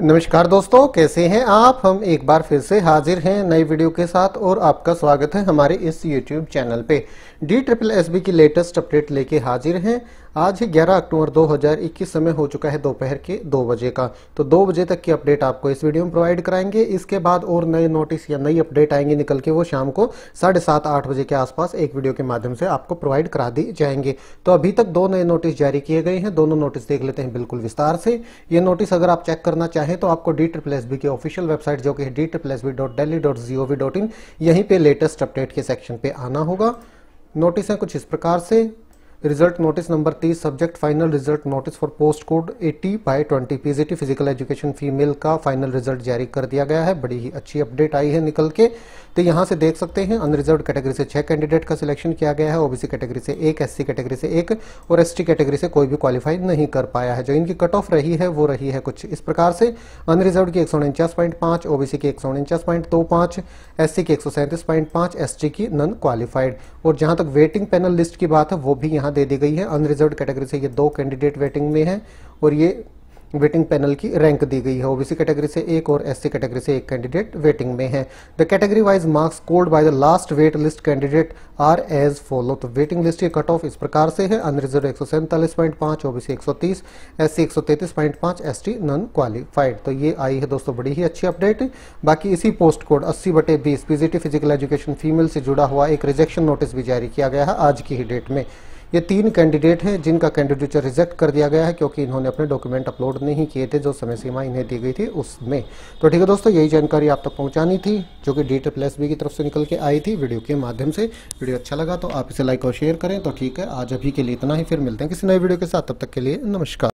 नमस्कार दोस्तों कैसे हैं आप हम एक बार फिर से हाजिर हैं नई वीडियो के साथ और आपका स्वागत है हमारे इस यूट्यूब चैनल पे डी ट्रिपल एस बी की लेटेस्ट अपडेट लेके हाजिर हैं आज 11 अक्टूबर 2021 समय हो चुका है दोपहर के दो बजे का तो दो बजे तक की अपडेट आपको इस वीडियो में प्रोवाइड कराएंगे इसके बाद और नए नोटिस या नई अपडेट आएंगे निकल के वो शाम को साढ़े सात आठ बजे के आसपास एक वीडियो के माध्यम से आपको प्रोवाइड करा दी जाएंगे तो अभी तक दो नए नोटिस जारी किए गए हैं दोनों नोटिस देख लेते हैं बिल्कुल विस्तार से ये नोटिस अगर आप चेक करना चाहें चाहें तो आपको डी ट्रिपल एस बी की ऑफिशियल वेबसाइट जो कि D triple S B dot Delhi dot G O V dot in यहीं पर लेटेस्ट अपडेट के सेक्शन पे आना होगा नोटिस है कुछ इस प्रकार से रिजल्ट नोटिस नंबर तीस subject final result notice for post code 80 by 20 PGT physical education female का फाइनल रिजल्ट जारी कर दिया गया है बड़ी ही अच्छी अपडेट आई है निकल के तो यहां से देख सकते हैं अनरिजर्व कैटेगरी से छह कैंडिडेट का सिलेक्शन किया गया है ओबीसी कैटेगरी से एक एससी कैटेगरी से एक और एसटी कैटेगरी से कोई भी क्वालिफाई नहीं कर पाया है जो इनकी कट ऑफ रही है वो रही है कुछ इस प्रकार से अनरिजर्व की एक ओबीसी की एक एससी की एक एसटी की नॉन क्वालिफाइड और जहां तक वेटिंग पैनल लिस्ट की बात है वो भी यहाँ यहाँ दे दी गई है अनरिजर्व कैटेगरी से ये दो कैंडिडेट वेटिंग में हैं और ये वेटिंग पैनल की रैंक दी गई है ओबीसी कैटेगरी से एक और एससी कैटेगरी से एक कैंडिडेट वेटिंग में है the category wise marks called by the last wait list candidate are as follow तो वेटिंग लिस्ट की कट ऑफ इस प्रकार से है अनरिजर्व एक सौ ओबीसी एक सौ तीस एस सी नॉन क्वालिफाइड तो ये आई है दोस्तों बड़ी ही अच्छी अपडेट बाकी इसी पोस्ट कोड अस्सी बटे बीस फिजिकल एजुकेशन फीमेल से जुड़ा हुआ एक रिजेक्शन नोटिस भी जारी किया गया है आज की ही डेट में ये तीन कैंडिडेट हैं जिनका कैंडिडेचर रिजेक्ट कर दिया गया है क्योंकि इन्होंने अपने डॉक्यूमेंट अपलोड नहीं किए थे जो समय सीमा इन्हें दी गई थी उसमें तो ठीक है दोस्तों यही जानकारी आप तक पहुंचानी थी जो कि डीटर प्लस बी की तरफ से निकल के आई थी वीडियो के माध्यम से वीडियो अच्छा लगा तो आप इसे लाइक और शेयर करें तो ठीक है आज अभी के लिए इतना ही फिर मिलते हैं किसी नए वीडियो के साथ तब तक के लिए नमस्कार